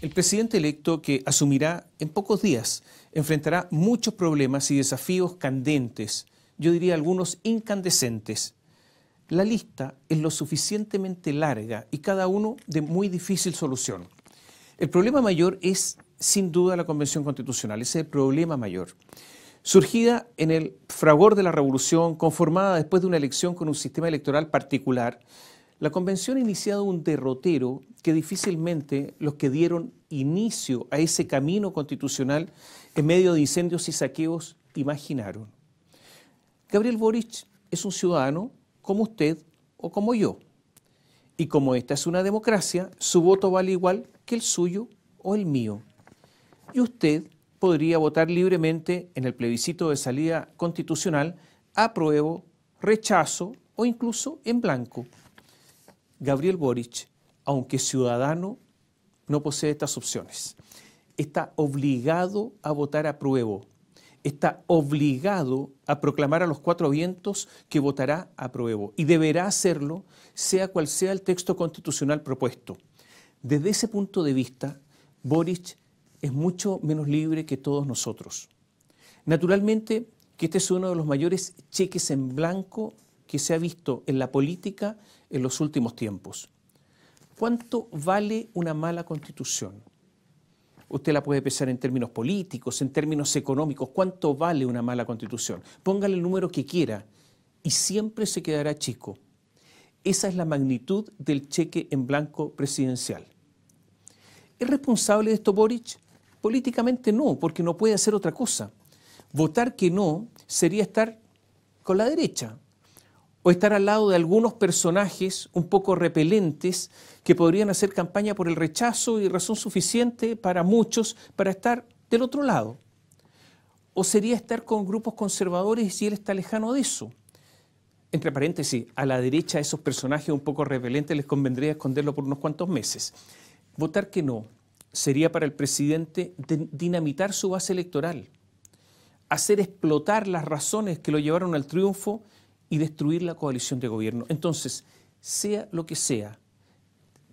El presidente electo que asumirá en pocos días enfrentará muchos problemas y desafíos candentes, yo diría algunos incandescentes. La lista es lo suficientemente larga y cada uno de muy difícil solución. El problema mayor es sin duda la Convención Constitucional, ese es el problema mayor. Surgida en el fragor de la revolución, conformada después de una elección con un sistema electoral particular, la convención ha iniciado un derrotero que difícilmente los que dieron inicio a ese camino constitucional en medio de incendios y saqueos imaginaron. Gabriel Boric es un ciudadano como usted o como yo. Y como esta es una democracia, su voto vale igual que el suyo o el mío. Y usted podría votar libremente en el plebiscito de salida constitucional, apruebo, rechazo o incluso en blanco. Gabriel Boric, aunque ciudadano, no posee estas opciones. Está obligado a votar a pruebo. Está obligado a proclamar a los cuatro vientos que votará a pruebo. y deberá hacerlo sea cual sea el texto constitucional propuesto. Desde ese punto de vista, Boric es mucho menos libre que todos nosotros. Naturalmente que este es uno de los mayores cheques en blanco que se ha visto en la política en los últimos tiempos. ¿Cuánto vale una mala constitución? Usted la puede pensar en términos políticos, en términos económicos. ¿Cuánto vale una mala constitución? Póngale el número que quiera y siempre se quedará chico. Esa es la magnitud del cheque en blanco presidencial. ¿Es responsable de esto Boric? Políticamente no, porque no puede hacer otra cosa. Votar que no sería estar con la derecha, o estar al lado de algunos personajes un poco repelentes que podrían hacer campaña por el rechazo y razón suficiente para muchos para estar del otro lado. O sería estar con grupos conservadores y él está lejano de eso. Entre paréntesis, a la derecha a esos personajes un poco repelentes les convendría esconderlo por unos cuantos meses. Votar que no sería para el presidente dinamitar su base electoral, hacer explotar las razones que lo llevaron al triunfo y destruir la coalición de gobierno. Entonces, sea lo que sea,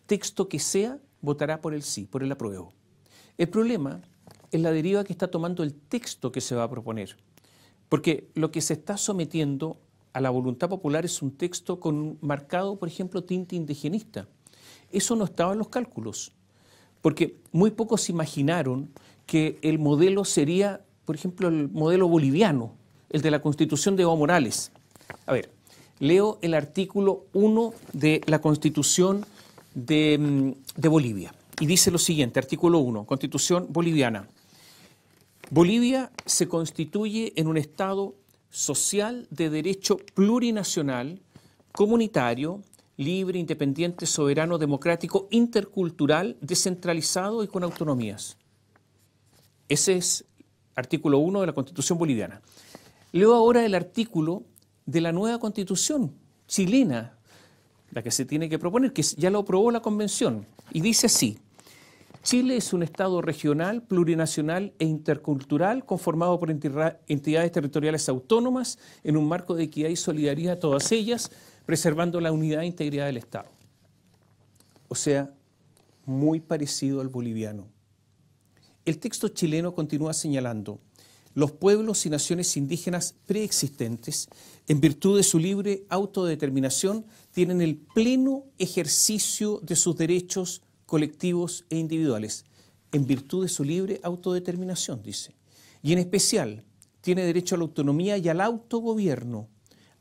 texto que sea, votará por el sí, por el apruebo. El problema es la deriva que está tomando el texto que se va a proponer, porque lo que se está sometiendo a la voluntad popular es un texto con marcado, por ejemplo, tinte indigenista. Eso no estaba en los cálculos, porque muy pocos imaginaron que el modelo sería, por ejemplo, el modelo boliviano, el de la constitución de Evo Morales, a ver, leo el artículo 1 de la Constitución mm, de, Bolivia. Y dice lo siguiente, artículo 1, Constitución boliviana. Bolivia se constituye en un Estado social de derecho plurinacional, comunitario, libre, independiente, soberano, democrático, intercultural, descentralizado y con autonomías. Ese es artículo 1 de la Constitución boliviana. Leo ahora el artículo de la nueva constitución chilena, la que se tiene que proponer, que ya lo aprobó la convención, y dice así. Chile es un Estado regional, plurinacional e intercultural conformado por entidades territoriales autónomas en un marco de equidad y solidaridad a todas ellas, preservando la unidad e integridad del Estado. O sea, muy parecido al boliviano. El texto chileno continúa señalando, los pueblos y naciones indígenas preexistentes, en virtud de su libre autodeterminación, tienen el pleno ejercicio de sus derechos colectivos e individuales, en virtud de su libre autodeterminación, dice. Y en especial, tiene derecho a la autonomía y al autogobierno,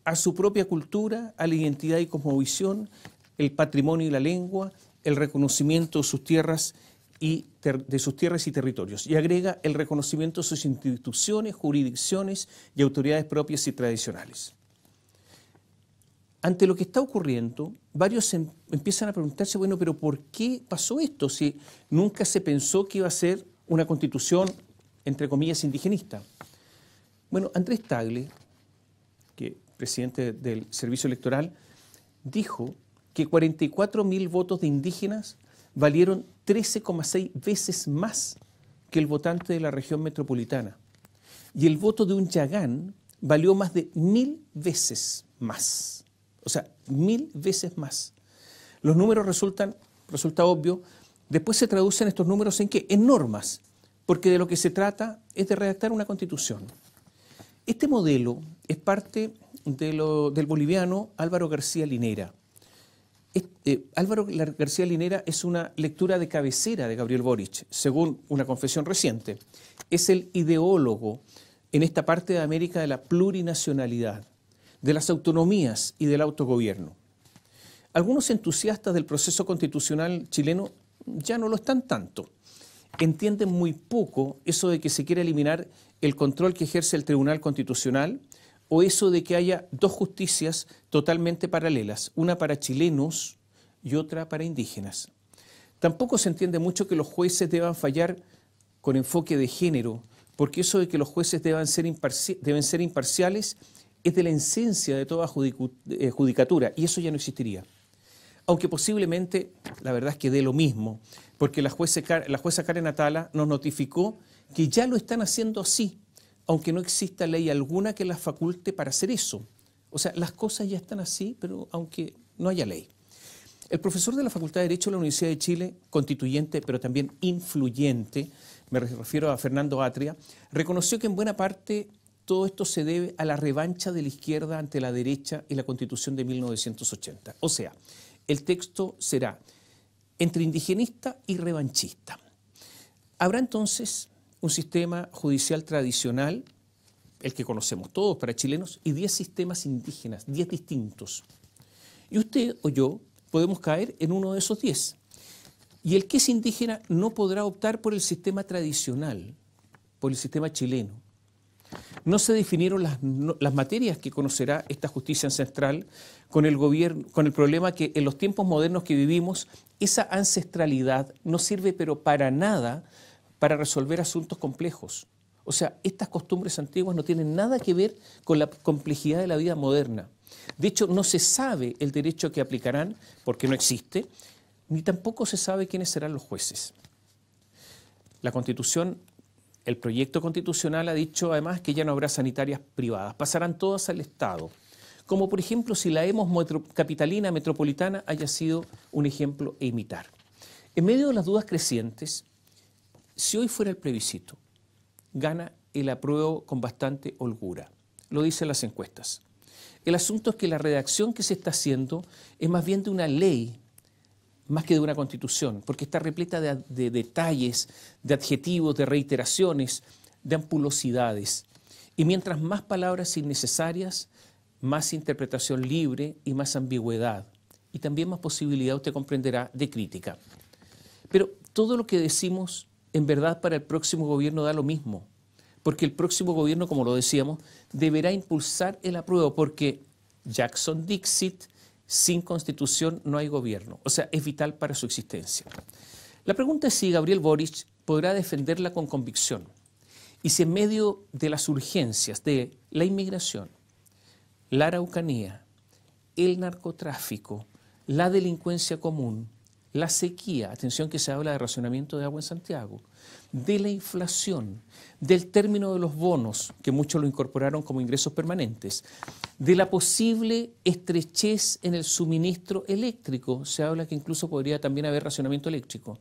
a su propia cultura, a la identidad y cosmovisión, el patrimonio y la lengua, el reconocimiento de sus tierras y de sus tierras y territorios, y agrega el reconocimiento de sus instituciones, jurisdicciones y autoridades propias y tradicionales. Ante lo que está ocurriendo, varios em-, empiezan a preguntarse, bueno, pero ¿por qué pasó esto si nunca se pensó que iba a ser una constitución, entre comillas, indigenista? Bueno, Andrés Tagle, que presidente del Servicio Electoral, dijo que 44.000 votos de indígenas valieron 13,6 veces más que el votante de la región metropolitana. Y el voto de un Yagán valió más de mil veces más. O sea, mil veces más. Los números resultan, resulta obvio, después se traducen estos números en qué? En normas, porque de lo que se trata es de redactar una constitución. Este modelo es parte de del boliviano Álvaro García Linera eh, Álvaro García Linera es una lectura de cabecera de Gabriel Boric, según una confesión reciente. Es el ideólogo en esta parte de América de la plurinacionalidad, de las autonomías y del autogobierno. Algunos entusiastas del proceso constitucional chileno ya no lo están tanto. Entienden muy poco eso de que se quiere eliminar el control que ejerce el Tribunal Constitucional o eso de que haya dos justicias totalmente paralelas, una para chilenos y otra para indígenas. Tampoco se entiende mucho que los jueces deban fallar con enfoque de género, porque eso de que los jueces deben ser imparciales es de la esencia de toda eh, judicatura, y eso ya no existiría. Aunque posiblemente, la verdad es que dé lo mismo, porque la jueza, la jueza Karen Atala nos notificó que ya lo están haciendo así, aunque no exista ley alguna que la faculte para hacer eso. O sea, las cosas ya están así, pero aunque no haya ley. El profesor de la Facultad de Derecho de la Universidad de Chile, constituyente pero también influyente, me refiero a Fernando Atria, reconoció que en buena parte todo esto se debe a la revancha de la izquierda ante la derecha y la constitución de 1980. O sea, el texto será entre indigenista y revanchista. Habrá entonces un sistema judicial tradicional, el que conocemos todos para chilenos, y 10 sistemas indígenas, 10 distintos. Y usted o yo podemos caer en uno de esos 10. Y el que es indígena no podrá optar por el sistema tradicional, por el sistema chileno. No se definieron las, las materias que conocerá esta justicia ancestral con el, gobierno, con el problema que en los tiempos modernos que vivimos, esa ancestralidad no sirve pero para nada para resolver asuntos complejos. O sea, estas costumbres antiguas no tienen nada que ver con la complejidad de la vida moderna. De hecho, no se sabe el derecho que aplicarán, porque no existe, ni tampoco se sabe quiénes serán los jueces. La constitución, el proyecto constitucional ha dicho además que ya no habrá sanitarias privadas, pasarán todas al Estado. Como por ejemplo si la hemos capitalina metropolitana haya sido un ejemplo e imitar. En medio de las dudas crecientes, si hoy fuera el plebiscito, gana el apruebo con bastante holgura. Lo dicen las encuestas. El asunto es que la redacción que se está haciendo es más bien de una ley más que de una constitución, porque está repleta de, detalles, de adjetivos, de reiteraciones, de ampulosidades. Y mientras más palabras innecesarias, más interpretación libre y más ambigüedad, y también más posibilidad, usted comprenderá, de crítica. Pero todo lo que decimos en verdad para el próximo gobierno da lo mismo, porque el próximo gobierno, como lo decíamos, deberá impulsar el apruebo, porque Jackson Dixit, sin constitución no hay gobierno, o sea, es vital para su existencia. La pregunta es si Gabriel Boric podrá defenderla con convicción y si en medio de las urgencias de la inmigración, la araucanía, el narcotráfico, la delincuencia común, la sequía, atención que se habla de racionamiento de agua en Santiago, de la inflación, del término de los bonos, que muchos lo incorporaron como ingresos permanentes, de la posible estrechez en el suministro eléctrico, se habla que incluso podría también haber racionamiento eléctrico.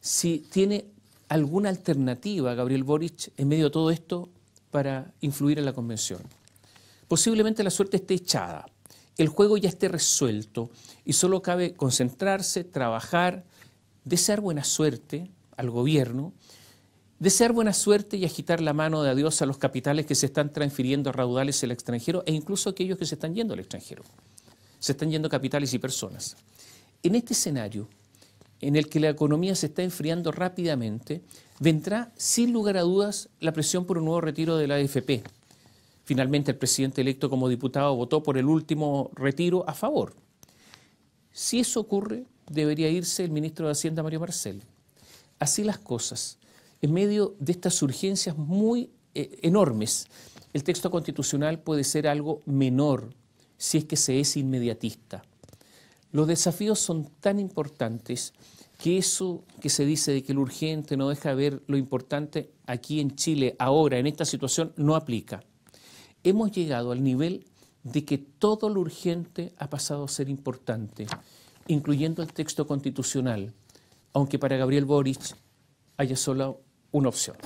Si tiene alguna alternativa, Gabriel Boric, en medio de todo esto, para influir en la convención. Posiblemente la suerte esté echada, el juego ya esté resuelto y solo cabe concentrarse, trabajar, desear buena suerte al gobierno, desear buena suerte y agitar la mano de adiós a los capitales que se están transfiriendo a raudales al extranjero e incluso a aquellos que se están yendo al extranjero. Se están yendo capitales y personas. En este escenario, en el que la economía se está enfriando rápidamente, vendrá sin lugar a dudas la presión por un nuevo retiro de la AFP, Finalmente, el presidente electo como diputado votó por el último retiro a favor. Si eso ocurre, debería irse el ministro de Hacienda, Mario Marcel. Así las cosas. En medio de estas urgencias muy eh, enormes, el texto constitucional puede ser algo menor si es que se es inmediatista. Los desafíos son tan importantes que eso que se dice de que lo urgente no deja ver lo importante aquí en Chile ahora, en esta situación, no aplica hemos llegado al nivel de que todo lo urgente ha pasado a ser importante, incluyendo el texto constitucional, aunque para Gabriel Boric haya solo una opción.